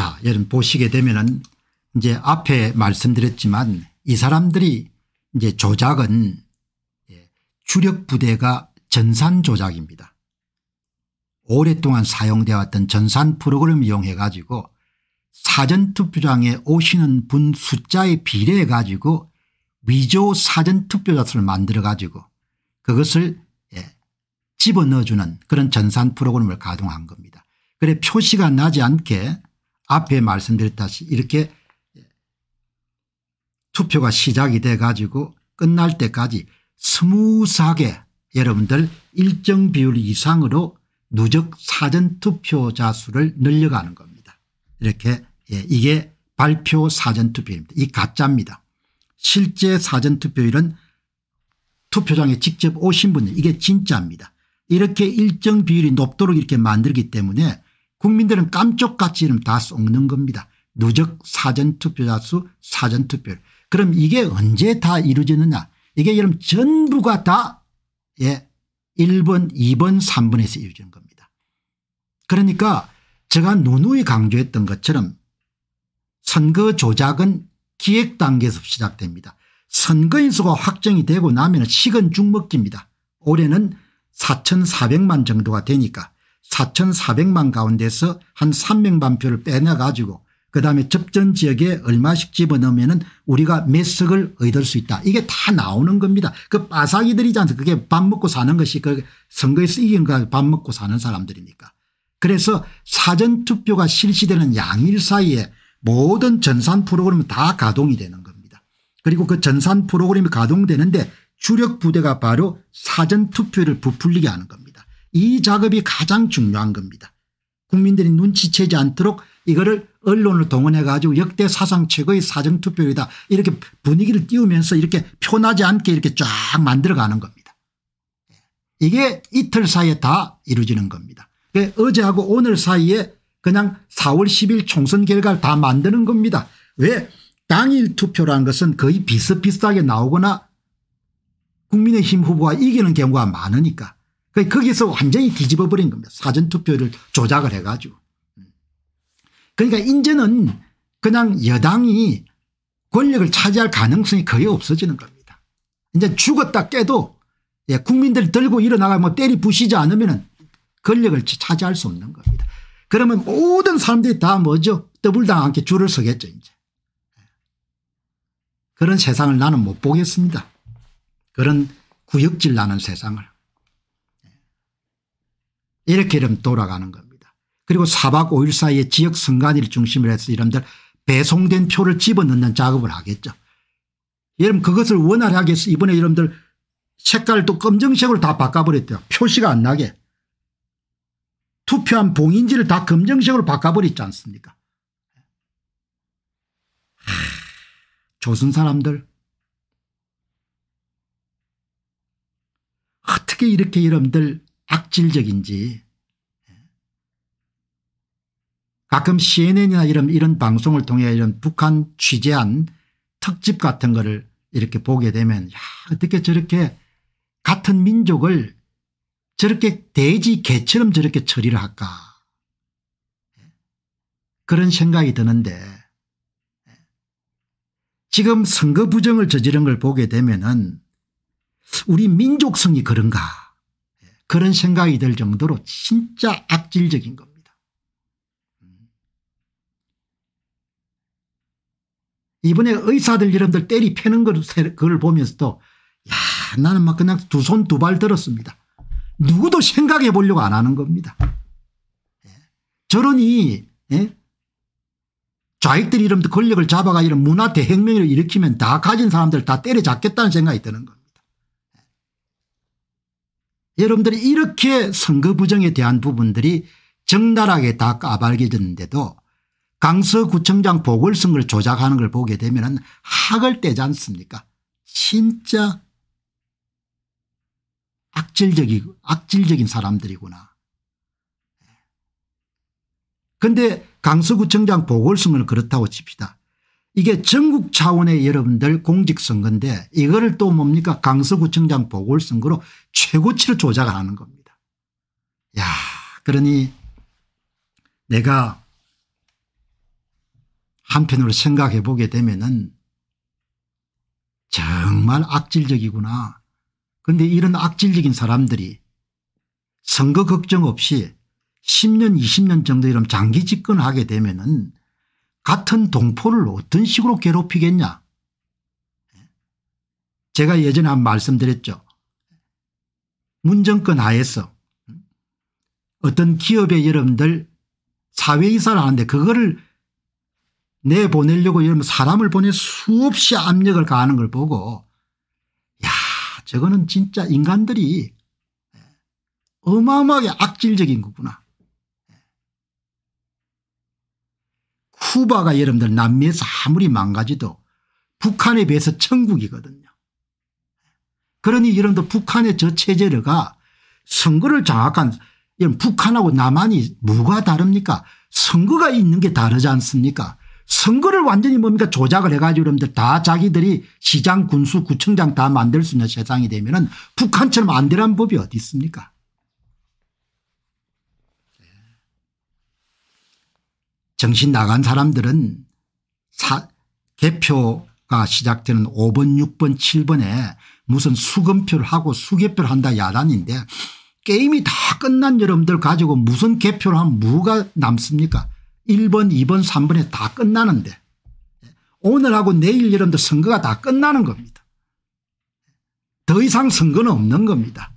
자, 여러분 보시게 되면은 이제 앞에 말씀드렸지만 이 사람들이 이제 조작은 예, 주력 부대가 전산 조작입니다. 오랫동안 사용되어 왔던 전산 프로그램 을 이용해 가지고 사전투표장에 오시는 분 숫자에 비례해 가지고 위조 사전투표자수를 만들어 가지고 그것을 예, 집어넣어주는 그런 전산 프로그램을 가동한 겁니다. 그래 표시가 나지 않게 앞에 말씀드렸다시 이렇게 투표가 시작이 돼 가지고 끝날 때까지 스무스하게 여러분들 일정 비율 이상으로 누적 사전투표자 수를 늘려가는 겁니다. 이렇게 예, 이게 발표 사전투표입니다. 이 가짜입니다. 실제 사전투표율은 투표장에 직접 오신 분이 이게 진짜입니다. 이렇게 일정 비율이 높도록 이렇게 만들기 때문에 국민들은 깜쪽같이 이름 다 쏟는 겁니다. 누적 사전투표자 수 사전투표. 그럼 이게 언제 다 이루어지느냐 이게 여러분 전부가 다 예, 1번 2번 3번에서 이루어지는 겁니다. 그러니까 제가 누누이 강조했던 것처럼 선거 조작은 기획 단계에서 시작됩니다. 선거인수가 확정이 되고 나면 식은 죽먹기입니다. 올해는 4,400만 정도가 되니까 4,400만 가운데서 한3명반 표를 빼내가지고 그다음에 접전 지역에 얼마씩 집어넣으면 우리가 몇 석을 얻을 수 있다. 이게 다 나오는 겁니다. 그빠사이들이지 않습니까 그게 밥 먹고 사는 것이 그 선거에서 이긴 거밥 그 먹고 사는 사람들입니까 그래서 사전투표가 실시되는 양일 사이에 모든 전산 프로그램은 다 가동이 되는 겁니다. 그리고 그 전산 프로그램이 가동되는데 주력 부대가 바로 사전투표를 부풀리게 하는 겁니다. 이 작업이 가장 중요한 겁니다. 국민들이 눈치채지 않도록 이거를 언론을 동원해 가지고 역대 사상 최고의 사정투표이다 이렇게 분위기를 띄우면서 이렇게 표나지 않게 이렇게 쫙 만들어 가는 겁니다. 이게 이틀 사이에 다 이루어지는 겁니다. 그 어제하고 오늘 사이에 그냥 4월 10일 총선 결과를 다 만드는 겁니다. 왜 당일 투표라는 것은 거의 비슷비슷하게 나오거나 국민의힘 후보가 이기는 경우가 많으니까 그러니까 거기서 완전히 뒤집어버린 겁니다. 사전투표를 조작을 해가지고. 그러니까 이제는 그냥 여당이 권력을 차지할 가능성이 거의 없어지는 겁니다. 이제 죽었다 깨도 예, 국민들 들고 일어나가 뭐 때리 부시지 않으면 권력을 차지할 수 없는 겁니다. 그러면 모든 사람들이 다 뭐죠? 더블당한테 줄을 서겠죠 이제. 그런 세상을 나는 못 보겠습니다. 그런 구역질 나는 세상을. 이렇게 이러면 돌아가는 겁니다. 그리고 4박 5일 사이에 지역 선관위를 중심으로 해서 이름들 배송된 표를 집어넣는 작업을 하겠죠. 여러분 그것을 원활하게 해서 이번에 여러분들 색깔도 검정색으로 다 바꿔버렸대요. 표시가 안 나게. 투표한 봉인지를 다 검정색으로 바꿔버렸지 않습니까 하, 조선 사람들 어떻게 이렇게 여러분들 악질적인지 가끔 cnn이나 이런 이런 방송을 통해 이런 북한 취재한 특집 같은 거를 이렇게 보게 되면 야 어떻게 저렇게 같은 민족을 저렇게 돼지 개처럼 저렇게 처리를 할까 그런 생각이 드는데 지금 선거 부정을 저지른 걸 보게 되면 은 우리 민족성이 그런가 그런 생각이 들 정도로 진짜 악질적인 겁니다. 이번에 의사들 여러분들 때리 패는 걸, 보면서도 야 나는 막 그냥 두 손 두 발 들었습니다. 누구도 생각해 보려고 안 하는 겁니다. 예. 저러니 예? 좌익들이 이런 권력을 잡아가 이런 문화 대혁명을 일으키면 다 가진 사람들 다 때려잡겠다는 생각이 드는 겁니다. 여러분들이 이렇게 선거 부정에 대한 부분들이 적나라하게 다 까발겨졌는데도 강서구청장 보궐선거를 조작하는 걸 보게 되면 학을 떼지 않습니까 진짜 악질적이 악질적인 사람들이구나. 그런데 강서구청장 보궐선거는 그렇다고 칩시다. 이게 전국 차원의 여러분들 공직선거인데 이거를 또 뭡니까 강서구청장 보궐선거로 최고치를 조작을 하는 겁니다. 야 그러니 내가 한편으로 생각해 보게 되면은 정말 악질적이구나. 그런데 이런 악질적인 사람들이 선거 걱정 없이 10년 20년 정도 이런 장기 집권하게 을 되면은 같은 동포를 어떤 식으로 괴롭히겠냐. 제가 예전에 한 말씀드렸죠. 문정권 하에서 어떤 기업에 여러분들 사회이사를 하는데 그거를 내보내려고 여러분 사람을 보내 수없이 압력을 가하는 걸 보고 야 저거는 진짜 인간들이 어마어마하게 악질적인 거구나. 쿠바가 여러분들 남미에서 아무리 망가지도 북한에 비해서 천국이거든요. 그러니 여러분들 북한의 저 체제가 선거를 장악한 이런 북한하고 남한이 뭐가 다릅니까 선거가 있는 게 다르지 않습니까 선거를 완전히 뭡니까 조작을 해가지고 여러분들 다 자기들이 시장 군수 구청장 다 만들 수 있는 세상이 되면 은 북한처럼 안 되란 법이 어디 있습니까 정신 나간 사람들은 사, 개표가 시작되는 5번 6번 7번에 무슨 수금표를 하고 수개표를 한다 야단인데 게임이 다 끝난 여러분들 가지고 무슨 개표를 하면 뭐가 남습니까 1번 2번 3번에 다 끝나는데 오늘하고 내일 여러분들 선거가 다 끝나는 겁니다. 더 이상 선거는 없는 겁니다.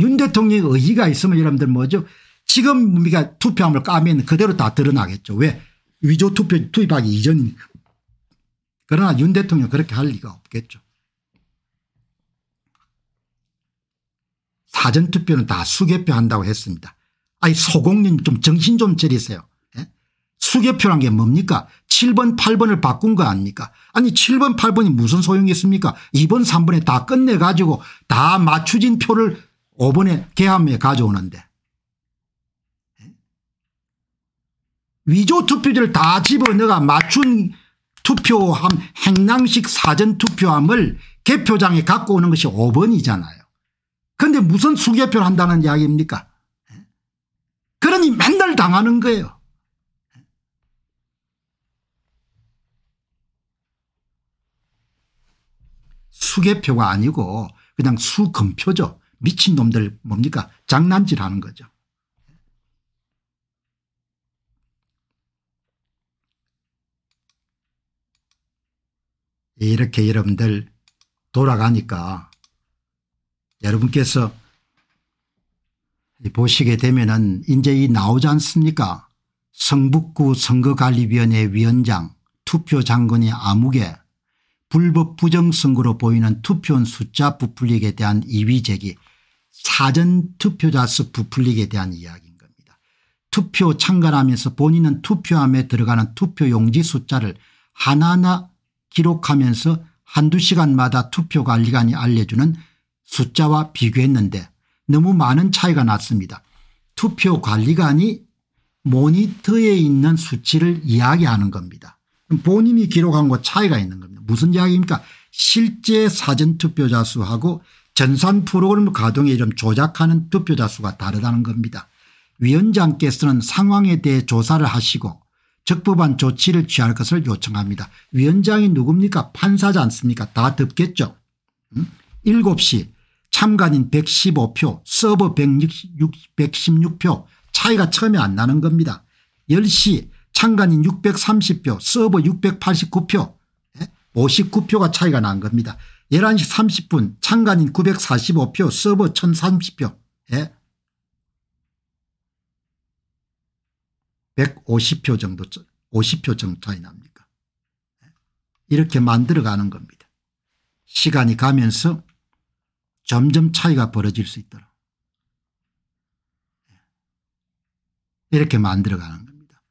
윤 대통령의 의의가 있으면 여러분들 뭐죠 지금 우리가 투표함을 까면 그대로 다 드러나겠죠. 왜? 위조 투표 투입하기 이전이니까. 그러나 윤 대통령 그렇게 할 리가 없겠죠. 사전투표는 다 수개표한다고 했습니다. 아니 소공님 좀 정신 좀 차리세요. 예? 수개표란 게 뭡니까 7번 8번을 바꾼 거 아닙니까 아니 7번 8번이 무슨 소용이 있습니까 2번 3번에 다 끝내가지고 다 맞추진 표를 5번에 개함에 가져오는데 위조 투표지를 다 집어넣어 맞춘 투표함 행랑식 사전투표함을 개표장에 갖고 오는 것이 5번이잖아요. 그런데 무슨 수개표를 한다는 이야기입니까 그러니 맨날 당하는 거예요. 수개표가 아니고 그냥 수금표죠. 미친놈들 뭡니까 장난질하는 거죠. 이렇게 여러분들 돌아가니까 여러분께서 보시게 되면은 이제 이 나오지 않습니까 성북구 선거관리위원회 위원장 투표 장군의 암흑에 불법 부정선거로 보이는 투표원 숫자 부풀리기에 대한 이위 제기 사전 투표자 수 부풀리기에 대한 이야기인 겁니다. 투표 참관하면서 본인은 투표함에 들어가는 투표 용지 숫자를 하나하나 기록하면서 한두 시간마다 투표 관리관이 알려주는 숫자와 비교했는데 너무 많은 차이가 났습니다. 투표 관리관이 모니터에 있는 수치를 이야기하는 겁니다. 본인이 기록한 것 차이가 있는 겁니다. 무슨 이야기입니까 실제 사전투표자 수하고 전산 프로그램 가동에 좀 조작하는 투표자 수가 다르다는 겁니다. 위원장께서는 상황에 대해 조사를 하시고 적법한 조치를 취할 것을 요청합니다. 위원장이 누굽니까 판사지 않습니까 다 덮겠죠. 음? 7시 참관인 115표 서버 166, 116표 차이가 처음에 안 나는 겁니다. 10시 참관인 630표 서버 689표 59표가 예? 차이가 난 겁니다. 11시 30분 참관인 945표 서버 1030표 150표 정도 50표 정도 차이 납니까 이렇게 만들어가는 겁니다. 시간이 가면서 점점 차이가 벌어질 수 있도록 이렇게 만들어가는 겁니다.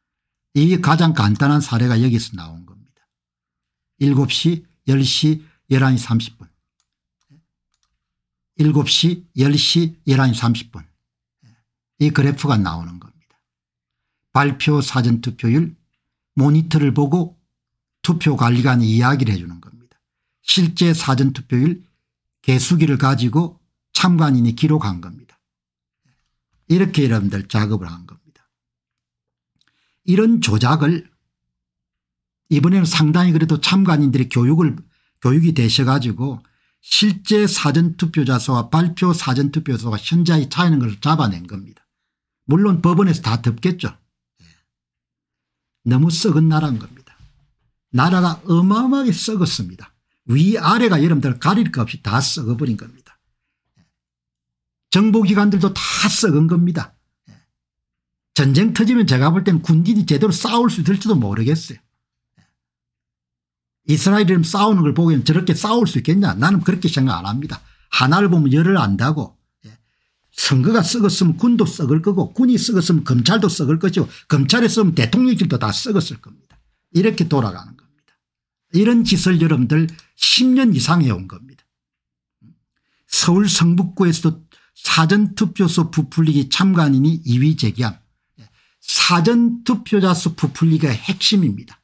이게 가장 간단한 사례가 여기서 나온 겁니다. 7시 10시 11시 30분 7시 10시 11시 30분 이 그래프가 나오는 겁니다. 발표 사전투표율 모니터를 보고 투표관리관이 이야기를 해 주는 겁니다. 실제 사전투표율 개수기를 가지고 참관인이 기록한 겁니다. 이렇게 여러분들 작업을 한 겁니다. 이런 조작을 이번에는 상당히 그래도 참관인들의 교육을 교육이 되셔 가지고 실제 사전투표자수와 발표 사전투표자수가 현저히 차이는 걸 잡아낸 겁니다. 물론 법원에서 다 덮겠죠. 너무 썩은 나라인 겁니다. 나라가 어마어마하게 썩었습니다. 위아래가 여러분들 가릴 것 없이 다 썩어버린 겁니다. 정보기관들도 다 썩은 겁니다. 전쟁 터지면 제가 볼 때는 군인이 제대로 싸울 수 있을지도 모르겠어요. 이스라엘이 싸우는 걸 보기엔 저렇게 싸울 수 있겠냐 나는 그렇게 생각 안 합니다. 하나를 보면 열을 안다고 선거가 썩었으면 군도 썩을 거고 군이 썩었으면 검찰도 썩을 거죠. 검찰에 썩으면 대통령실도 다 썩었을 겁니다. 이렇게 돌아가는 겁니다. 이런 짓을 여러분들 10년 이상 해온 겁니다. 서울 성북구에서도 사전투표소 부풀리기 참관인이 2위 제기함. 사전투표자 수 부풀리기가 핵심입니다.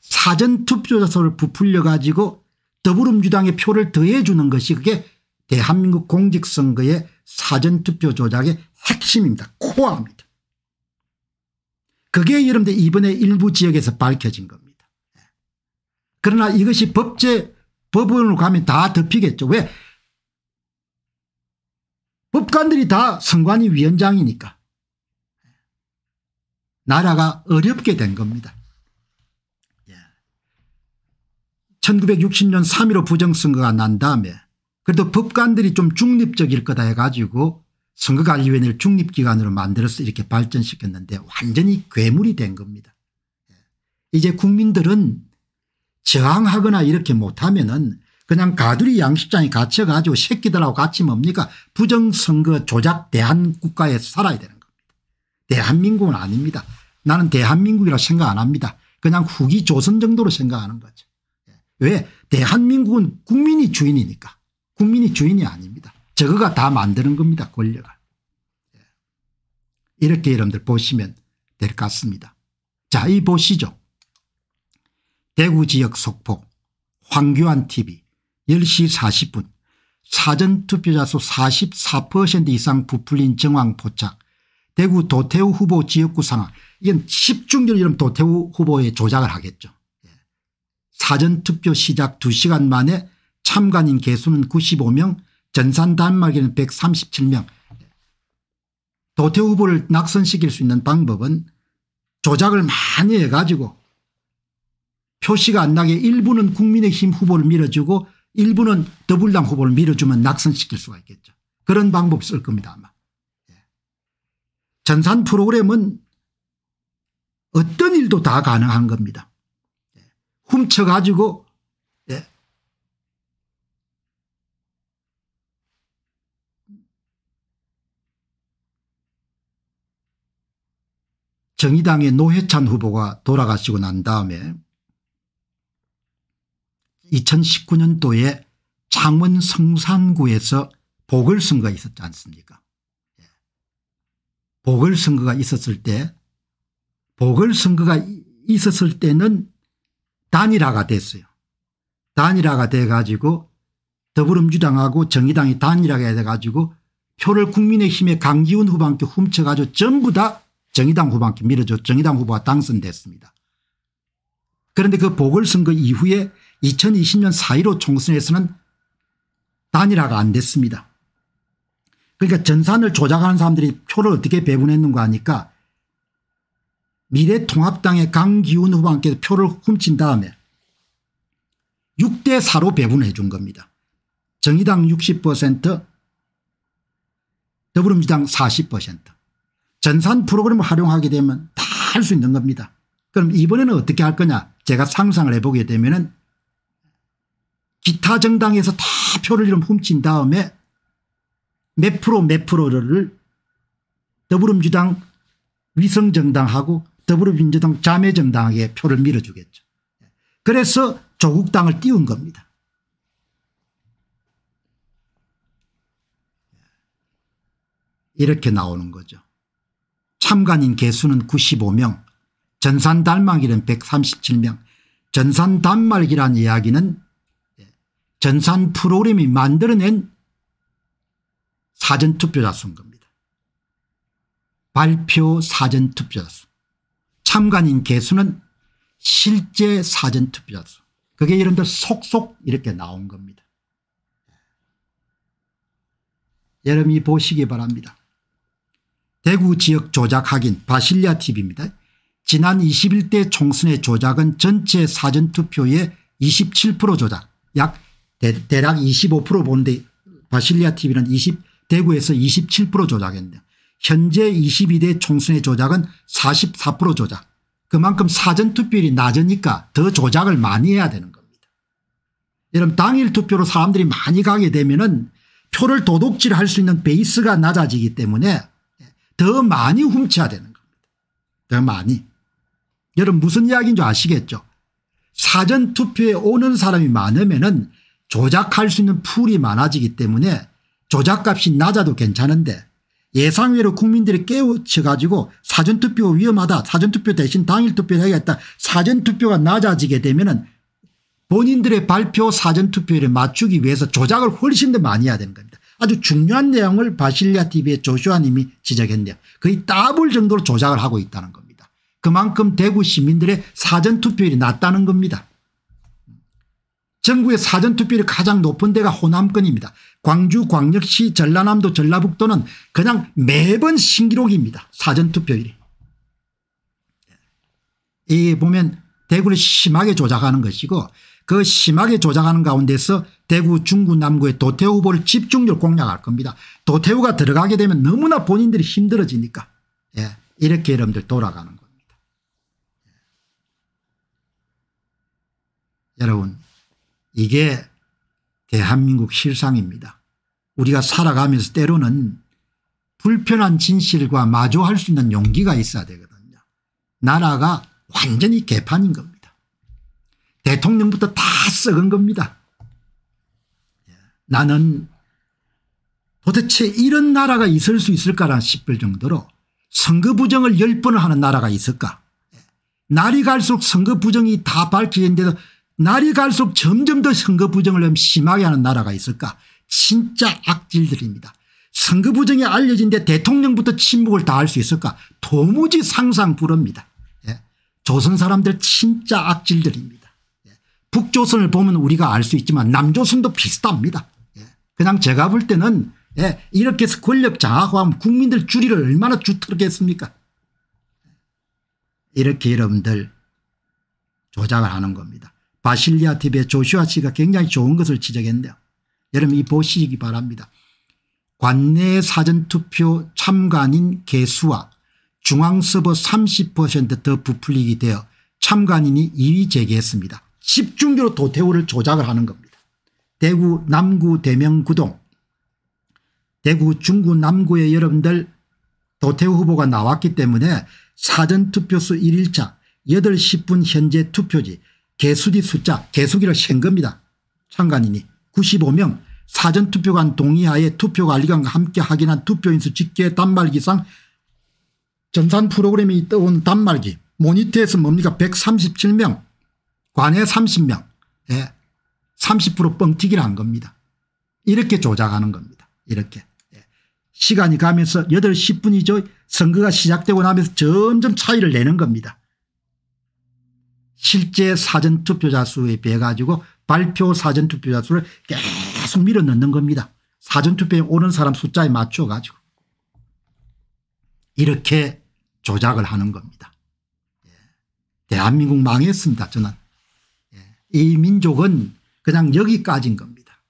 사전투표자 수를 부풀려 가지고 더불어민주당의 표를 더해 주는 것이 그게 대한민국 공직선거의 사전투표 조작의 핵심입니다. 코어입니다. 그게 여러분들 이번에 일부 지역에서 밝혀진 겁니다. 그러나 이것이 법제 법원으로 가면 다 덮이겠죠. 왜? 법관들이 다 선관위 위원장이니까 나라가 어렵게 된 겁니다. 1960년 예. 3.15 부정선거가 난 다음에 그래도 법관들이 좀 중립적일 거다 해가지고 선거관리위원회를 중립기관으로 만들어서 이렇게 발전시켰는데 완전히 괴물이 된 겁니다. 예. 이제 국민들은 저항하거나 이렇게 못하면 은 그냥 가두리 양식장에 갇혀가지고 새끼들하고 같이 뭡니까 부정선거 조작 대한국가에 살아야 되는 겁니다. 대한민국은 아닙니다. 나는 대한민국이라 생각 안 합니다. 그냥 후기 조선 정도로 생각하는 거죠. 예. 왜 대한민국은 국민이 주인이니까. 국민이 주인이 아닙니다. 저거가 다 만드는 겁니다. 권력을. 예. 이렇게 여러분들 보시면 될 것 같습니다. 자, 이 보시죠. 대구 지역 속폭 황교안 TV 10시 40분 사전투표자 수 44% 이상 부풀린 정황 포착 대구 도태우 후보 지역구 상황 이건 집중적 이런 도태우 후보의 조작을 하겠죠. 예. 사전투표 시작 2시간 만에 참관인 개수는 95명 전산 단말기는 137명 도태 후보를 낙선시킬 수 있는 방법은 조작을 많이 해가지고 표시가 안 나게 일부는 국민의힘 후보를 밀어주고 일부는 더불당 후보를 밀어주면 낙선시킬 수가 있겠죠. 그런 방법 쓸 겁니다 아마. 예. 전산 프로그램은 어떤 일도 다 가능한 겁니다. 예. 훔쳐가지고 정의당의 노회찬 후보가 돌아가시고 난 다음에 2019년도에 창원 성산구에서 보궐선거가 있었지 않습니까 예. 보궐선거가 있었을 때 보궐선거가 있었을 때는 단일화가 됐어요. 단일화가 돼 가지고 더불어민주당하고 정의당이 단일화가 돼 가지고 표를 국민의힘의 강기훈 후보한테 훔쳐가지고 전부 다 정의당 후반기 밀어줘 정의당 후보가 당선됐습니다. 그런데 그 보궐선거 이후에 2020년 4.15 총선에서는 단일화가 안 됐습니다. 그러니까 전산을 조작하는 사람들이 표를 어떻게 배분했는가 하니까 미래통합당의 강기훈 후보한테 표를 훔친 다음에 6대4로 배분해 준 겁니다. 정의당 60% 더불어민주당 40% 전산 프로그램을 활용하게 되면 다 할 수 있는 겁니다. 그럼 이번에는 어떻게 할 거냐 제가 상상을 해보게 되면 은 기타 정당에서 다 표를 좀 훔친 다음에 몇 프로 몇 프로를 더불어민주당 위성정당하고 더불어민주당 자매정당에게 표를 밀어주겠죠. 그래서 조국당을 띄운 겁니다. 이렇게 나오는 거죠. 참관인 개수는 95명 전산 단말기는 137명 전산 단말기란 이야기는 예, 전산 프로그램이 만들어낸 사전투표자 수인 겁니다. 발표 사전투표자 수 참관인 개수는 실제 사전투표자 수 그게 여러분들 속속 이렇게 나온 겁니다. 여러분이 보시기 바랍니다. 대구 지역 조작 확인 바실리아 TV입니다. 지난 21대 총선의 조작은 전체 사전투표의 27% 조작 약 대, 략25% 보는데 바실리아 TV는 20, 대구에서 27% 조작했는데 현재 22대 총선의 조작은 44% 조작 그만큼 사전투표율이 낮으니까 더 조작을 많이 해야 되는 겁니다. 여러분 당일 투표로 사람들이 많이 가게 되면 은 표를 도둑질할 수 있는 베이스가 낮아지기 때문에 더 많이 훔쳐야 되는 겁니다. 더 많이. 여러분 무슨 이야기인 줄 아시겠죠? 사전투표에 오는 사람이 많으면 조작할 수 있는 풀이 많아지기 때문에 조작값이 낮아도 괜찮은데 예상외로 국민들이 깨우쳐가지고 사전투표 위험하다 사전투표 대신 당일투표를 해야겠다 사전투표가 낮아지게 되면 은 본인들의 발표 사전투표를 맞추기 위해서 조작을 훨씬 더 많이 해야 되는 겁니다. 아주 중요한 내용을 바실리아 TV의 조슈아 님이 지적했네요. 거의 더블 정도로 조작을 하고 있다는 겁니다. 그만큼 대구 시민들의 사전투표율이 낮다는 겁니다. 전국의 사전투표율이 가장 높은 데가 호남권입니다. 광주, 광역시, 전라남도, 전라북도는 그냥 매번 신기록입니다. 사전투표율이. 이 보면 대구를 심하게 조작하는 것이고 그 심하게 조작하는 가운데서 대구 중구 남구의 도태 후보를 집중적으로 공략할 겁니다. 도태우가 들어가게 되면 너무나 본인들이 힘들어지니까 예, 이렇게 여러분들 돌아가는 겁니다. 예. 여러분 이게 대한민국 실상입니다. 우리가 살아가면서 때로는 불편한 진실과 마주할 수 있는 용기가 있어야 되거든요. 나라가 완전히 개판인 겁니다. 대통령부터 다 썩은 겁니다. 나는 도대체 이런 나라가 있을 수 있을까라 싶을 정도로 선거 부정을 열 번을 하는 나라가 있을까 날이 갈수록 선거 부정이 다 밝혀진데도 날이 갈수록 점점 더 선거 부정을 심하게 하는 나라가 있을까 진짜 악질들입니다. 선거 부정이 알려진 데 대통령부터 침묵을 다 할 수 있을까 도무지 상상 부릅니다 예. 조선 사람들 진짜 악질들입니다. 예. 북조선을 보면 우리가 알 수 있지만 남조선도 비슷합니다. 그냥 제가 볼 때는 예, 이렇게 해서 권력 장악하고 하면 국민들 주리를 얼마나 주특겠습니까 이렇게 여러분들 조작을 하는 겁니다. 바실리아 TV의 조슈아 씨가 굉장히 좋은 것을 지적했는데요. 여러분 이 보시기 바랍니다. 관내 사전투표 참관인 개수와 중앙서버 30%더 부풀리기 되어 참관인이 2위 제기했습니다. 집중적으로 도태우를 조작을 하는 겁니다. 대구 남구 대명구동 대구 중구 남구에 여러분들 도태우 후보가 나왔기 때문에 사전투표수 1일차 8시 0분 현재 투표지 개수지 숫자 개수기를 센 겁니다. 참관인이 95명 사전투표관 동의하에 투표관리관과 함께 확인한 투표인수 직계 단말기상 전산 프로그램이 떠온 단말기 모니터에서 뭡니까 137명 관에 30명 예. 30% 뻥튀기를 한 겁니다. 이렇게 조작하는 겁니다. 이렇게. 예. 시간이 가면서 8시 10분이죠. 선거가 시작되고 나면서 점점 차이를 내는 겁니다. 실제 사전투표자 수에 비해 가지고 발표 사전투표자 수를 계속 밀어넣는 겁니다. 사전투표에 오는 사람 숫자에 맞춰 가지고 이렇게 조작을 하는 겁니다. 예. 대한민국 망했습니다. 저는 예. 이 민족은 그냥 여기까지인 겁니다.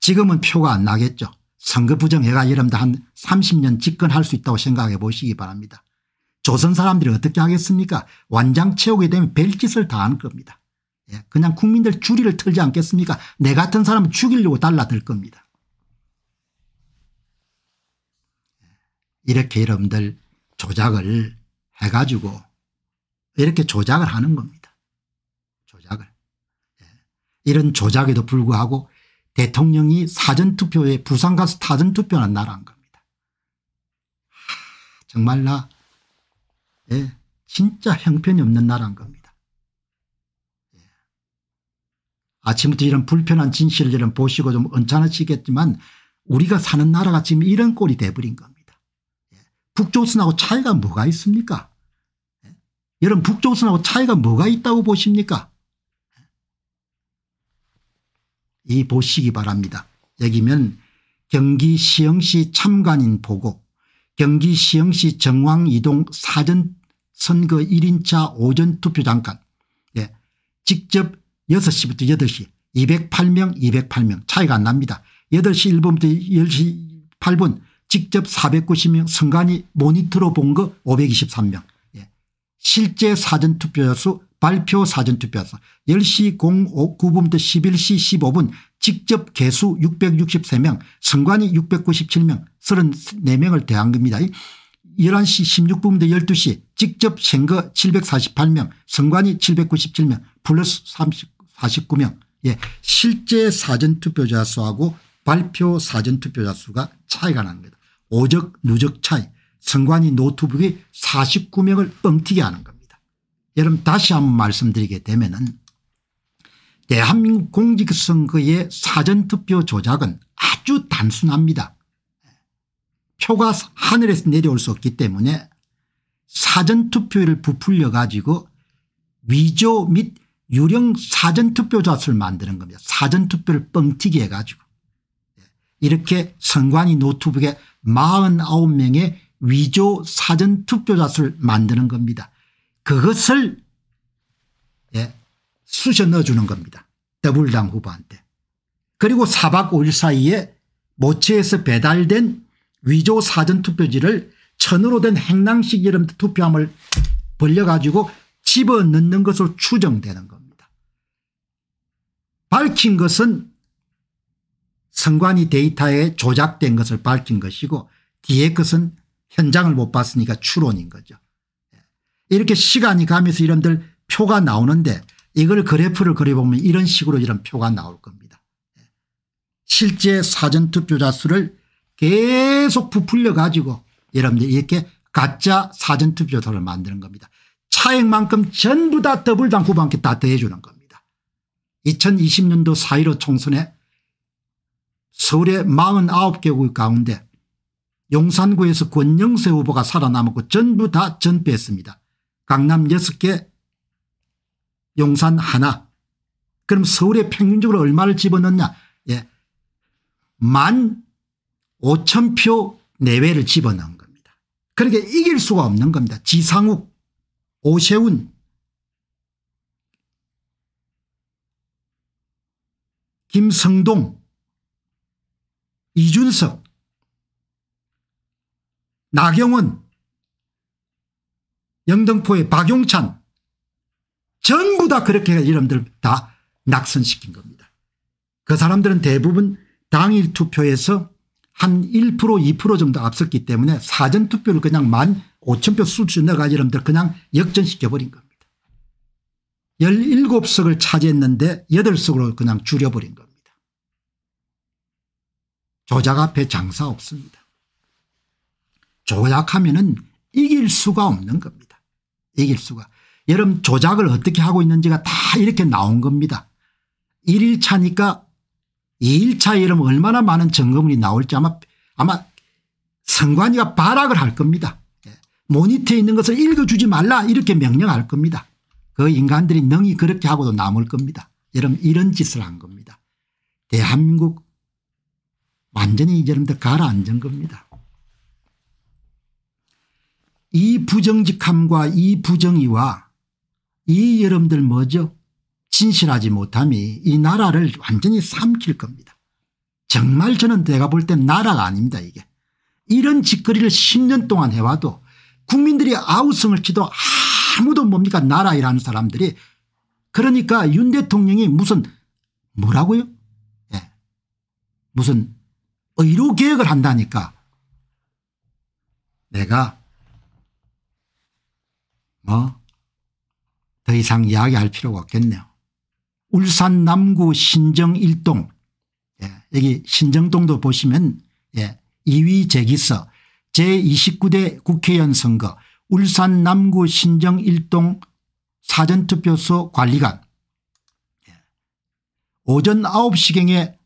지금은 표가 안 나겠죠. 선거 부정해가 여러분들 한 30년 집권할 수 있다고 생각해 보시기 바랍니다. 조선 사람들이 어떻게 하겠습니까 완장 채우게 되면 별짓을 다할 겁니다. 예, 그냥 국민들 주리를 틀지 않겠습니까 내 같은 사람은 죽이려고 달라들 겁니다. 예, 이렇게 여러분들 조작을 해가지고 이렇게 조작을 하는 겁니다. 이런 조작에도 불구하고 대통령이 사전투표에 부산 가서 사전투표는 나라한 겁니다. 정말 나 예, 진짜 형편이 없는 나라인 겁니다. 예. 아침부터 이런 불편한 진실을 이런 보시고 좀 언짢으시겠지만 우리가 사는 나라가 지금 이런 꼴이 돼버린 겁니다. 예. 북조선하고 차이가 뭐가 있습니까? 예. 여러분 북조선하고 차이가 뭐가 있다고 보십니까? 이 보시기 바랍니다. 여기면 경기시흥시 참관인 보고 경기시흥시 정황이동 사전 선거 1인차 오전 투표 장깐 예. 직접 6시부터 8시 208명 208명 차이가 안 납니다. 8시 1분부터 10시 8분 직접 490명 선관위 모니터로 본 거 523명 예. 실제 사전투표자 수 발표 사전투표에서 10시 09분부터 11시 15분 직접 개수 663명 선관위 697명 34명을 대한 겁니다. 11시 16분부터 12시 직접 선거 748명 선관위 797명 플러스 30, 49명 예, 실제 사전투표자 수하고 발표 사전투표자 수가 차이가 납니다. 오적 누적 차이 선관위 노트북이 49명을 뻥튀기 하는 겁니다. 여러분 다시 한번 말씀드리게 되면은 대한민국 공직선거의 사전투표 조작은 아주 단순합니다. 표가 하늘에서 내려올 수 없기 때문에 사전투표를 부풀려 가지고 위조 및 유령 사전투표자수를 만드는 겁니다. 사전투표를 뻥튀기 해가지고 이렇게 선관위 노트북에 49명의 위조 사전투표자수를 만드는 겁니다. 그것을 예, 수저 넣어주는 겁니다. 더블당 후보한테. 그리고 4박 5일 사이에 모체에서 배달된 위조 사전투표지를 천으로 된 행랑식 이름 투표함을 벌려가지고 집어넣는 것으로 추정되는 겁니다. 밝힌 것은 선관위 데이터에 조작된 것을 밝힌 것이고 뒤에 것은 현장을 못 봤으니까 추론인 거죠. 이렇게 시간이 가면서 이런들 표가 나오는데 이걸 그래프를 그려보면 이런 식으로 이런 표가 나올 겁니다. 실제 사전투표자 수를 계속 부풀려 가지고 여러분들 이렇게 가짜 사전투표자를 만드는 겁니다. 차액만큼 전부 다 더블당 후반기 다 더해주는 겁니다. 2020년도 4.15 총선에 서울의 49개국 가운데 용산구에서 권영세 후보가 살아남았고 전부 다 전패했습니다. 강남 6개 용산 하나 그럼 서울에 평균적으로 얼마를 집어넣냐 예. 만 5천 표 내외를 집어넣은 겁니다. 그렇게 그러니까 이길 수가 없는 겁니다. 지상욱 오세훈 김성동 이준석 나경원 영등포의 박용찬 전부 다 그렇게 이름들 다 낙선시킨 겁니다. 그 사람들은 대부분 당일 투표에서 한 1% 2% 정도 앞섰기 때문에 사전투표를 그냥 만 5천 표 수준에가 이름들 그냥 역전시켜버린 겁니다. 17석을 차지했는데 8석으로 그냥 줄여버린 겁니다. 조작 앞에 장사 없습니다. 조작하면 은 이길 수가 없는 겁니다. 이길 수가. 여러분 조작을 어떻게 하고 있는지가 다 이렇게 나온 겁니다. 1일차니까 2일차에 여러분 얼마나 많은 점검이 나올지 아마 아마 선관위가 발악을 할 겁니다. 예. 모니터에 있는 것을 읽어주지 말라 이렇게 명령할 겁니다. 그 인간들이 능히 그렇게 하고도 남을 겁니다. 여러분 이런 짓을 한 겁니다. 대한민국 완전히 여러분들 가라앉은 겁니다. 이 부정직함과 이 부정의와 이 여러분들 뭐죠 진실하지 못함이 이 나라를 완전히 삼킬 겁니다. 정말 저는 내가 볼땐 나라가 아닙니다 이게. 이런 짓거리를 10년 동안 해와도 국민들이 아우성을 치도 아무도 뭡니까 나라 이라는 사람들이 그러니까 윤 대통령이 무슨 뭐라고요 예. 무슨 의료개혁을 한다니까 내가 뭐더 이상 이야기할 필요가 없겠네요. 울산 남구 신정 1동 예, 여기 신정동도 보시면 예, 2위 제기서 제29대 국회의원 선거 울산 남구 신정 1동 사전투표소 관리관 예. 오전 9시경에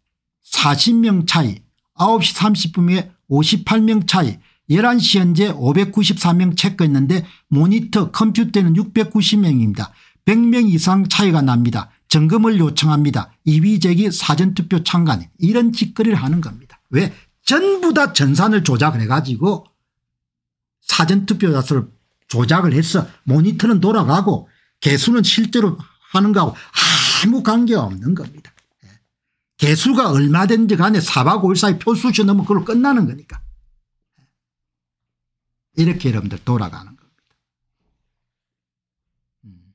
40명 차이 9시 30분에 58명 차이 11시 현재 594명 체크했는데 모니터 컴퓨터는 690명입니다. 100명 이상 차이가 납니다. 점검을 요청합니다. 이의제기 사전투표 참관에 이런 짓거리를 하는 겁니다. 왜? 전부 다 전산을 조작을 해가지고 사전투표 자수를 조작을 해서 모니터는 돌아가고 개수는 실제로 하는 거하고 아무 관계없는 겁니다. 예. 개수가 얼마 든지 간에 4박 5일 사이 표수시 넘으면 그걸로 끝나는 거니까. 이렇게 여러분들 돌아가는 겁니다. 음.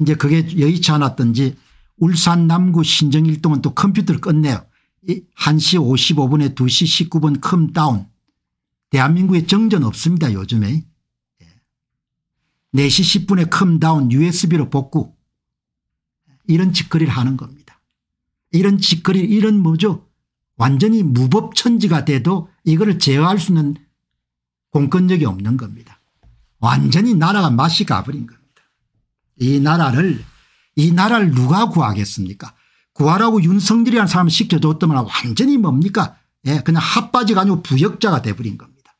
이제 그게 여의치 않았던지 울산 남구 신정일동은 또 컴퓨터를 끝내요. 1시 55분에 2시 19분 컴 다운. 대한민국에 정전 없습니다 요즘에. 4시 예. 10분에 컴 다운 usb로 복구. 이런 짓거리를 하는 겁니다. 이런 짓거리 이런 뭐죠. 완전히 무법천지가 돼도 이거를 제어할 수 있는 공권력이 없는 겁니다. 완전히 나라가 맛이 가버린 겁니다. 이 나라를 이 나라를 누가 구하겠습니까 구하라고 윤석열이라는 사람 을 시켜줬더만 완전히 뭡니까 예, 그냥 핫바지가 아니고 부역자가 돼버린 겁니다.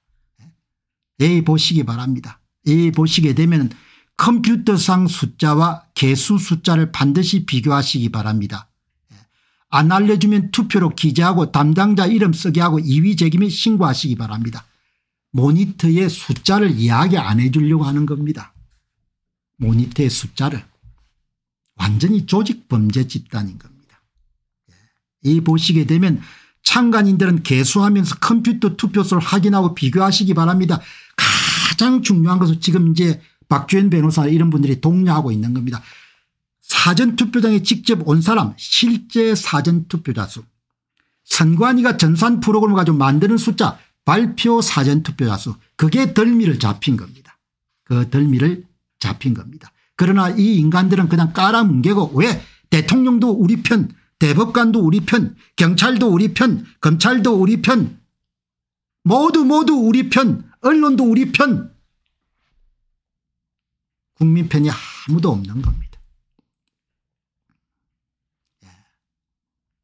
예, 보시기 바랍니다. 예, 보시게 되면 컴퓨터상 숫자와 개수 숫자를 반드시 비교하시기 바랍니다. 안 알려주면 투표로 기재하고 담당자 이름 쓰게 하고 이위 제기 및 신고하시기 바랍니다. 모니터에 숫자를 이야기 안 해주려고 하는 겁니다. 모니터의 숫자를. 완전히 조직 범죄 집단인 겁니다. 예. 이 보시게 되면 참관인들은 개수하면서 컴퓨터 투표수를 확인하고 비교하시기 바랍니다. 가장 중요한 것은 지금 이제 박주현 변호사 이런 분들이 독려하고 있는 겁니다. 사전투표장에 직접 온 사람 실제 사전투표자 수 선관위가 전산 프로그램을 가지고 만드는 숫자 발표 사전투표자 수 그게 덜미를 잡힌 겁니다. 그 덜미를 잡힌 겁니다. 그러나 이 인간들은 그냥 깔아뭉개고 왜 대통령도 우리 편 대법관도 우리 편 경찰도 우리 편 검찰도 우리 편 모두 모두 우리 편 언론도 우리 편 국민 편이 아무도 없는 겁니다.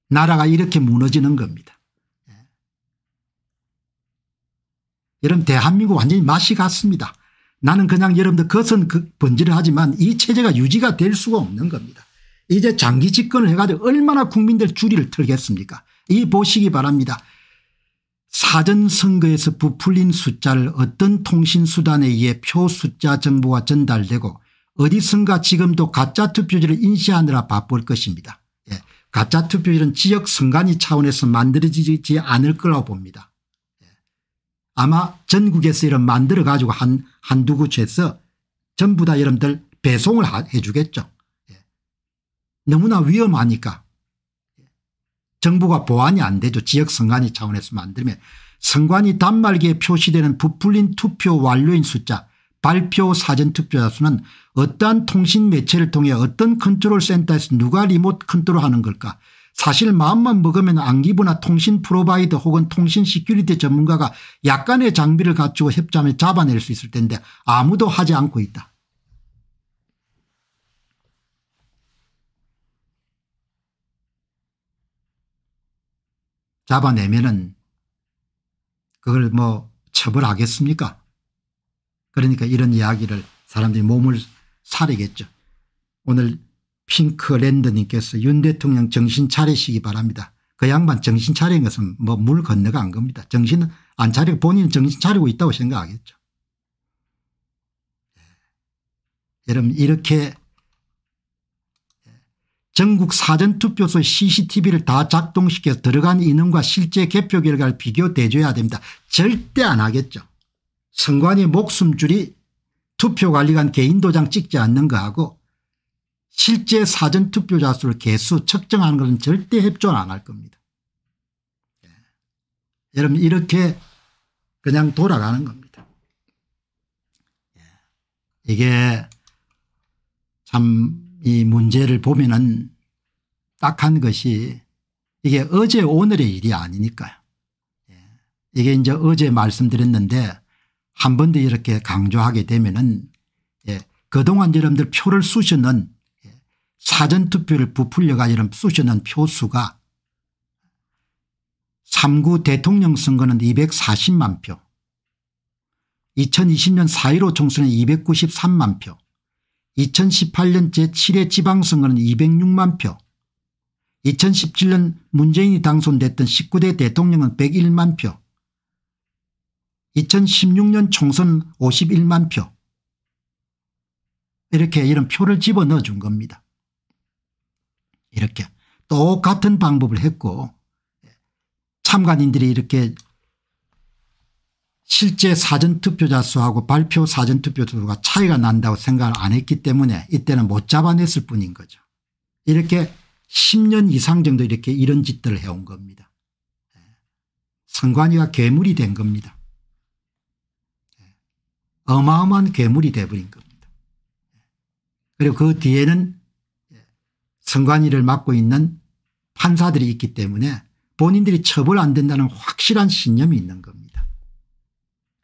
나라가 이렇게 무너지는 겁니다. 예. 여러분 대한민국 완전히 맛이 갔습니다. 나는 그냥 여러분들 그것은 그 번지를 하지만 이 체제가 유지가 될 수가 없는 겁니다. 이제 장기 집권을 해가지고 얼마나 국민들 주리를 틀겠습니까 이 보시기 바랍니다. 사전선거에서 부풀린 숫자를 어떤 통신수단에 의해 표 숫자 정보가 전달되고 어디선가 지금도 가짜 투표지를 인쇄하느라 바쁠 것입니다. 예. 가짜 투표율은 지역 선관위 차원에서 만들어지지 않을 거라고 봅니다. 예. 아마 전국에서 이런 만들어 가지고 한 한두 구에서 전부 다 여러분들 배송을 해 주겠죠. 예. 너무나 위험하니까 예. 정부가 보완이 안 되죠. 지역 선관위 차원에서 만들면 선관위 단말기에 표시되는 부풀린 투표 완료인 숫자 발표 사전투표자 수는 어떠한 통신 매체를 통해 어떤 컨트롤 센터에서 누가 리모트 컨트롤하는 걸까 사실 마음만 먹으면 안기부나 통신 프로바이더 혹은 통신 시큐리티 전문가가 약간의 장비를 갖추고 협조하면 잡아낼 수 있을 텐데 아무도 하지 않고 있다. 잡아내면은 그걸 뭐 처벌하겠습니까 그러니까 이런 이야기를 사람들이 몸을 사리겠죠. 오늘 핑크랜드님께서 윤 대통령 정신 차리시기 바랍니다. 그 양반 정신 차린 것은 뭐 물 건너가 겁니다. 정신 안 차리고 본인 정신 차리고 있다고 생각하겠죠. 예. 여러분 이렇게 전국 사전투표소 cctv를 다 작동시켜서 들어간 인원과 실제 개표 결과를 비교돼 줘야 됩니다. 절대 안 하겠죠. 선관위 목숨줄이 투표관리관 개인도장 찍지 않는 거하고 실제 사전투표자 수를 개수 측정하는 것은 절대 협조를 안할 겁니다. 네. 여러분 이렇게 그냥 돌아가는 겁니다. 네. 이게 참 이 문제를 보면은 딱한 것이 이게 어제 오늘의 일이 아니니까요. 네. 이게 이제 어제 말씀드렸는데 한번더 이렇게 강조하게 되면은 예, 그동안 여러분들 표를 쑤셔는 예, 사전투표를 부풀려가 여러분 쑤셔는 표수가 3구 대통령 선거는 240만 표 2020년 4.15 총선은 293만 표 2018년 제7회 지방선거는 206만 표 2017년 문재인이 당선됐던 19대 대통령은 101만 표 2016년 총선 51만 표 이렇게 이런 표를 집어넣어 준 겁니다. 이렇게 똑같은 방법을 했고 참관인들이 이렇게 실제 사전투표자 수하고 발표 사전투표 수가 차이가 난다고 생각을 안 했기 때문에 이때는 못 잡아냈을 뿐인 거죠. 이렇게 10년 이상 정도 이렇게 이런 짓들을 해온 겁니다. 예. 선관위가 괴물이 된 겁니다. 어마어마한 괴물이 되어버린 겁니다. 그리고 그 뒤에는 선관위를 맡고 있는 판사들이 있기 때문에 본인들이 처벌 안 된다는 확실한 신념이 있는 겁니다.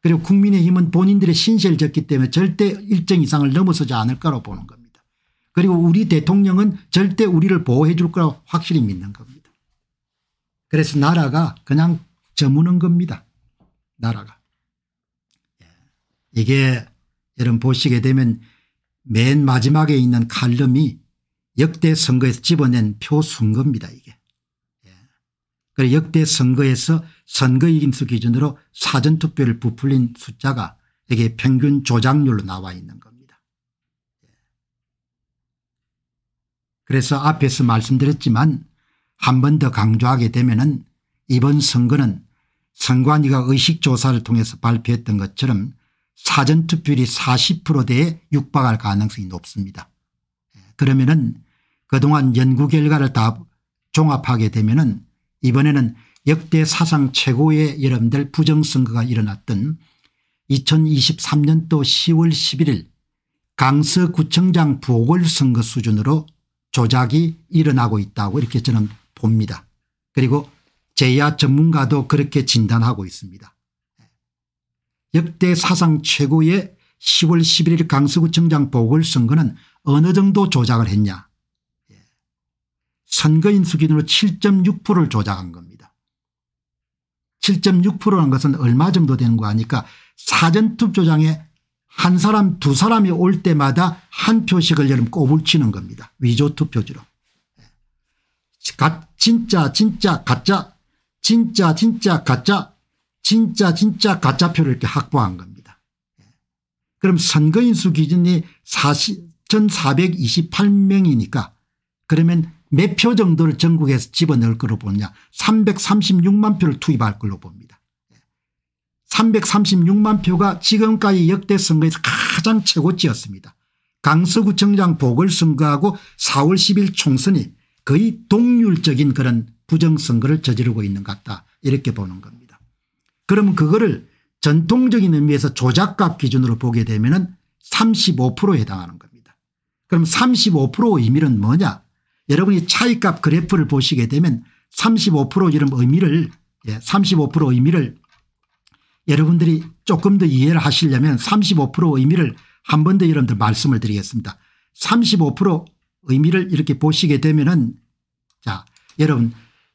그리고 국민의힘은 본인들의 신세를 졌기 때문에 절대 일정 이상을 넘어서지 않을 거라고 보는 겁니다. 그리고 우리 대통령은 절대 우리를 보호해 줄 거라고 확실히 믿는 겁니다. 그래서 나라가 그냥 저무는 겁니다. 나라가. 이게 여러분 보시게 되면 맨 마지막에 있는 칼럼이 역대 선거에서 집어낸 표순겁니다 이게. 예. 역대 선거에서 선거인수 기준으로 사전투표를 부풀린 숫자가 이게 평균 조작률로 나와 있는 겁니다. 예. 그래서 앞에서 말씀드렸지만 한 번 더 강조하게 되면 은 이번 선거는 선관위가 의식조사를 통해서 발표했던 것처럼 사전투표율이 40%대에 육박할 가능성이 높습니다. 그러면 은 그동안 연구 결과를 다 종합하게 되면 은 이번에는 역대 사상 최고의 여러분들 부정선거가 일어났던 2023년도 10월 11일 강서구청장 보궐선거 수준으로 조작이 일어나고 있다고 이렇게 저는 봅니다. 그리고 제야 전문가도 그렇게 진단하고 있습니다. 역대 사상 최고의 10월 11일 강서구청장 보궐선거는 어느 정도 조작을 했냐 예. 선거인수 기준으로 7.6%를 조작한 겁니다. 7.6%라는 것은 얼마 정도 되는 거 아니까 사전투표 조장에 한 사람 두 사람이 올 때마다 한 표씩을 여름 꼬불치는 겁니다. 위조투표지로. 가, 예. 진짜 진짜 가짜 진짜 진짜 가짜 진짜 진짜 가짜표를 이렇게 확보한 겁니다. 그럼 선거인수 기준이 40, 1428명이니까 그러면 몇 표 정도를 전국에서 집어넣을 걸로 보느냐 336만 표를 투입할 걸로 봅니다. 336만 표가 지금까지 역대 선거에서 가장 최고치였습니다. 강서구청장 보궐선거하고 4월 10일 총선이 거의 동률적인 그런 부정선거를 저지르고 있는 것 같다 이렇게 보는 겁니다. 그러면 그거를 전통적인 의미에서 조작값 기준으로 보게 되면 35%에 해당하는 겁니다. 그럼 35%의 의미는 뭐냐 여러분이 차이값 그래프를 보시게 되면 35% 이런 의미를 예, 35% 의미를 여러분들이 조금 더 이해를 하시려면 35% 의미를 한 번 더 여러분들 말씀을 드리겠습니다. 35% 의미를 이렇게 보시게 되면은 자 여러분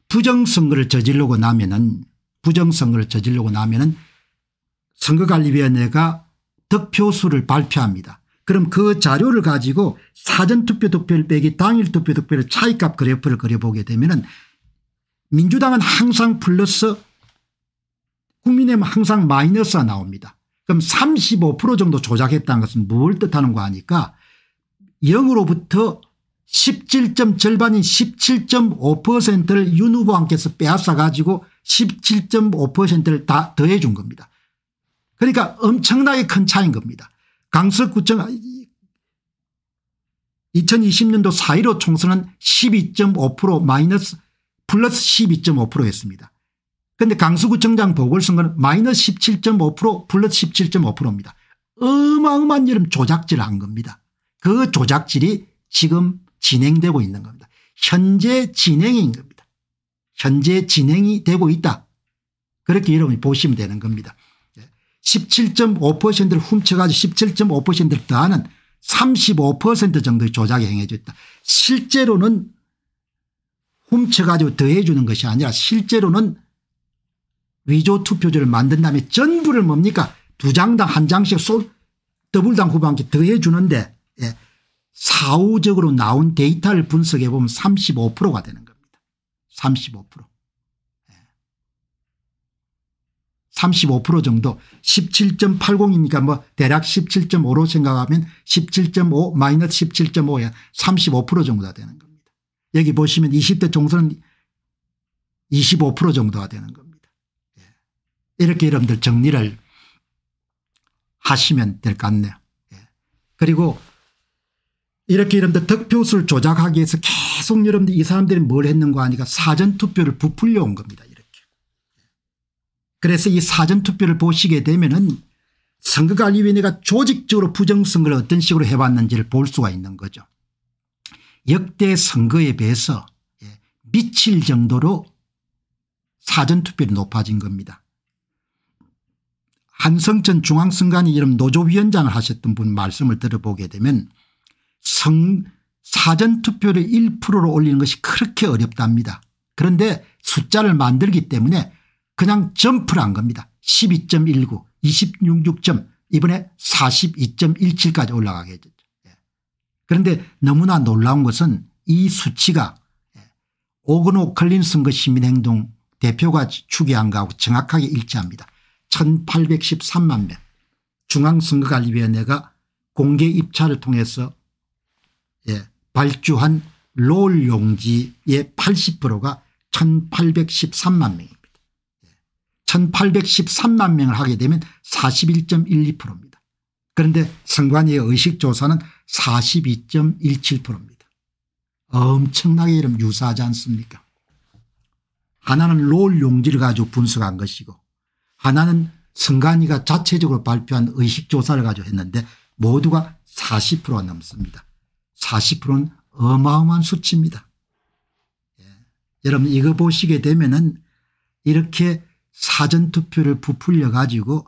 부정선거를 저지르고 나면은 부정선거를 저지르고 나면은 선거관리위원회가 득표수를 발표합니다. 그럼 그 자료를 가지고 사전투표 득표율 빼기 당일 투표 득표율 차이값 그래프를 그려보게 되면은 민주당은 항상 플러스 국민의힘은 항상 마이너스가 나옵니다. 그럼 35% 정도 조작했다는 것은 뭘 뜻하는 거 아니까 0으로부터 17. 절반인 17.5%를 윤 후보한께서 빼앗아 가지고 17.5%를 다 더해 준 겁니다. 그러니까 엄청나게 큰 차인 이 겁니다. 강서구청 2020년도 4.15 총선은 12.5% 마이너스 플러스 12.5%였습니다. 그런데 강서구청장 보궐선거는 마이너스 17.5% 플러스 17.5%입니다. 어마어마한 이름 조작질을 한 겁니다. 그 조작질이 지금 진행되고 있는 겁니다. 현재 진행인 겁니다. 현재 진행이 되고 있다. 그렇게 여러분이 보시면 되는 겁니다. 17.5%를 예. 훔쳐가지고 17.5%를 더하는 35% 정도의 조작이 행해졌다 실제로는 훔쳐가지고 더해주는 것이 아니라 실제로는 위조 투표지를 만든 다음에 전부를 뭡니까 두 장당 한 장씩 쏠 더블당 후반기 더해주는데 예. 사후적으로 나온 데이터를 분석해 보면 35%가 되는 거예요. 35% 예. 정도 17.80이니까 뭐 대략 17.5로 생각하면 17.5 마이너스 17.5에 35% 정도가 되는 겁니다. 여기 보시면 20대 총선은 25% 정도가 되는 겁니다. 예. 이렇게 여러분들 정리를 하시면 될 것 같네요. 예. 그리고 이렇게 여러분들 득표수를 조작하기 위해서 계속 여러분들 이 사람들이 뭘 했는가 하니까 사전투표를 부풀려 온 겁니다. 이렇게. 그래서 이 사전투표를 보시게 되면은 선거관리위원회가 조직적으로 부정선거를 어떤 식으로 해봤는지를 볼 수가 있는 거죠. 역대 선거에 비해서 예, 미칠 정도로 사전투표율이 높아진 겁니다. 한성천 중앙선관이 이름 노조위원장을 하셨던 분 말씀을 들어보게 되면 성 사전투표를 1%로 올리는 것이 그렇게 어렵답니다. 그런데 숫자를 만들기 때문에 그냥 점프를 한 겁니다. 12.19 26점 이번에 42.17까지 올라가게 됐죠. 예. 그런데 너무나 놀라운 것은 이 수치가 예, 오그노 클린슨 그 시민행동 대표가 추계한 거하고 정확하게 일치합니다. 1813만 명 중앙선거관리위원회가 공개 입찰을 통해서 발주한 롤 용지의 80%가 1813만 명입니다. 1813만 명을 하게 되면 41.12%입니다. 그런데 선관위의 의식조사는 42.17%입니다. 엄청나게 이름 유사하지 않습니까 하나는 롤 용지를 가지고 분석한 것이고 하나는 선관위가 자체적으로 발표한 의식조사를 가지고 했는데 모두가 40%가 넘습니다. 40%는 어마어마한 수치입니다. 예. 여러분 이거 보시게 되면은 이렇게 사전투표를 부풀려 가지고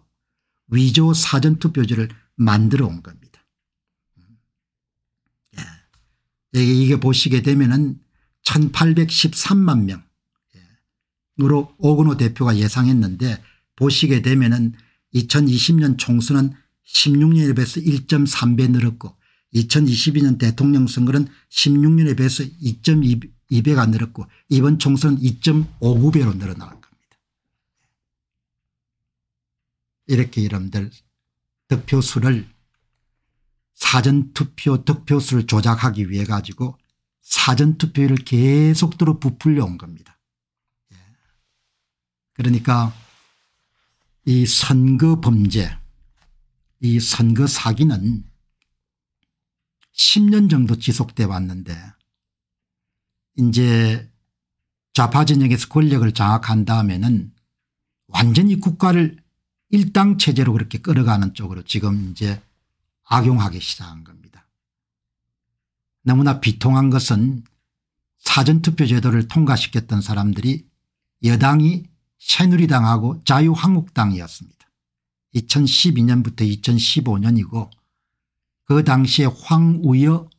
위조 사전투표지를 만들어 온 겁니다. 예. 이게 보시게 되면은 1813만 명으로 예. 오근호 대표가 예상했는데 보시게 되면은 2020년 총수는 16년에 비해서 1.3배 늘었고 2022년 대통령 선거는 16년에 비해서 2.2배가 늘었고 이번 총선은 2.59배로 늘어난 겁니다. 이렇게 여러분들 득표수를 사전투표 득표수를 조작하기 위해 가지고 사전투표를 계속 들어 부풀려 온 겁니다. 예. 그러니까 이 선거 범죄 이 선거 사기는 10년 정도 지속돼 왔는데 이제 좌파 진영에서 권력을 장악한 다음에는 완전히 국가를 일당 체제로 그렇게 끌어가는 쪽으로 지금 이제 악용하기 시작한 겁니다. 너무나 비통한 것은 사전투표 제도를 통과시켰던 사람들이 여당이 새누리당하고 자유한국당이었습니다. 2012년부터 2015년이고 그 당시에 황우여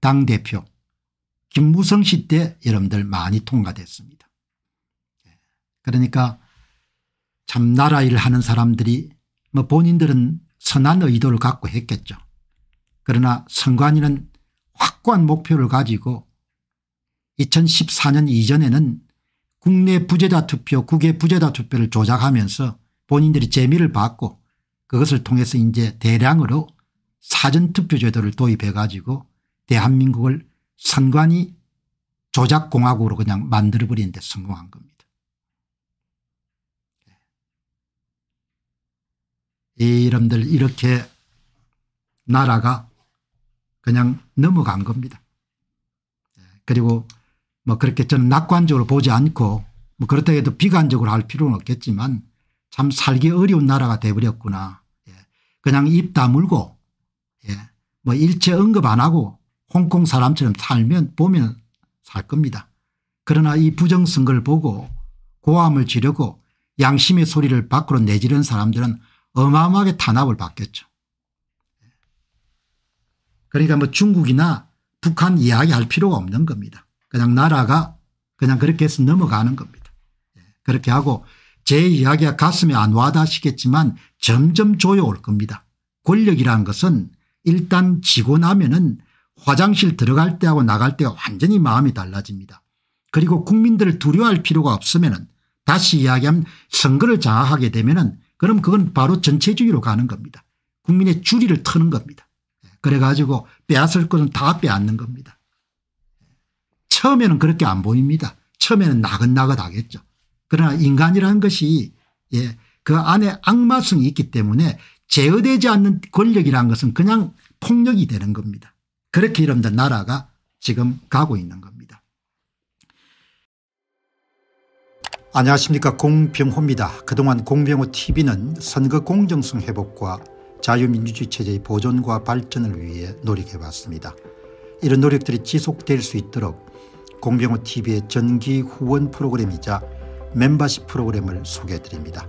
당대표 김무성 씨 때 여러분들 많이 통과됐습니다. 예. 그러니까 참 나라 일을 하는 사람들이 뭐 본인들은 선한 의도를 갖고 했겠죠. 그러나 선관위는 확고한 목표를 가지고 2014년 이전에는 국내 부재자 투표 국외 부재자 투표를 조작하면서 본인들이 재미를 봤고 그것을 통해서 이제 대량으로 사전투표 제도를 도입해 가지고 대한민국을 선관위 조작공화국으로 그냥 만들어버리는 데 성공한 겁니다. 예. 이름들 이렇게 나라가 그냥 넘어간 겁니다. 예. 그리고 뭐 그렇게 저는 낙관적으로 보지 않고 뭐 그렇다고 해도 비관적으로 할 필요는 없겠지만 참 살기 어려운 나라가 돼버렸구나. 예. 그냥 입 다물고 뭐 일체 언급 안 하고 홍콩 사람처럼 살면 보면 살 겁니다. 그러나 이 부정선거를 보고 고함을 지르고 양심의 소리를 밖으로 내지른 사람들은 어마어마하게 탄압을 받겠죠. 그러니까 뭐 중국이나 북한 이야기할 필요가 없는 겁니다. 그냥 나라가 그냥 그렇게 해서 넘어가는 겁니다. 예, 그렇게 하고 제 이야기가 가슴에 안 와닿으시겠지만 점점 조여올 겁니다. 권력이라는 것은 일단 지고 나면은 화장실 들어갈 때하고 나갈 때가 완전히 마음이 달라집니다. 그리고 국민들을 두려워할 필요가 없으면은 다시 이야기하면 선거를 장악하게 되면은 그럼 그건 바로 전체주의로 가는 겁니다. 국민의 주리를 터는 겁니다. 그래가지고 빼앗을 것은 다 빼앗는 겁니다. 처음에는 그렇게 안 보입니다. 처음에는 나긋나긋하겠죠. 그러나 인간이라는 것이 예, 그 안에 악마성이 있기 때문에 제어되지 않는 권력이라는 것은 그냥 폭력이 되는 겁니다. 그렇게 이름된 나라가 지금 가고 있는 겁니다. 안녕하십니까 공병호입니다. 그동안 공병호TV는 선거 공정성 회복과 자유민주주의 체제의 보존과 발전을 위해 노력해왔습니다. 이런 노력들이 지속될 수 있도록 공병호TV의 전기 후원 프로그램이자 멤버십 프로그램을 소개해드립니다.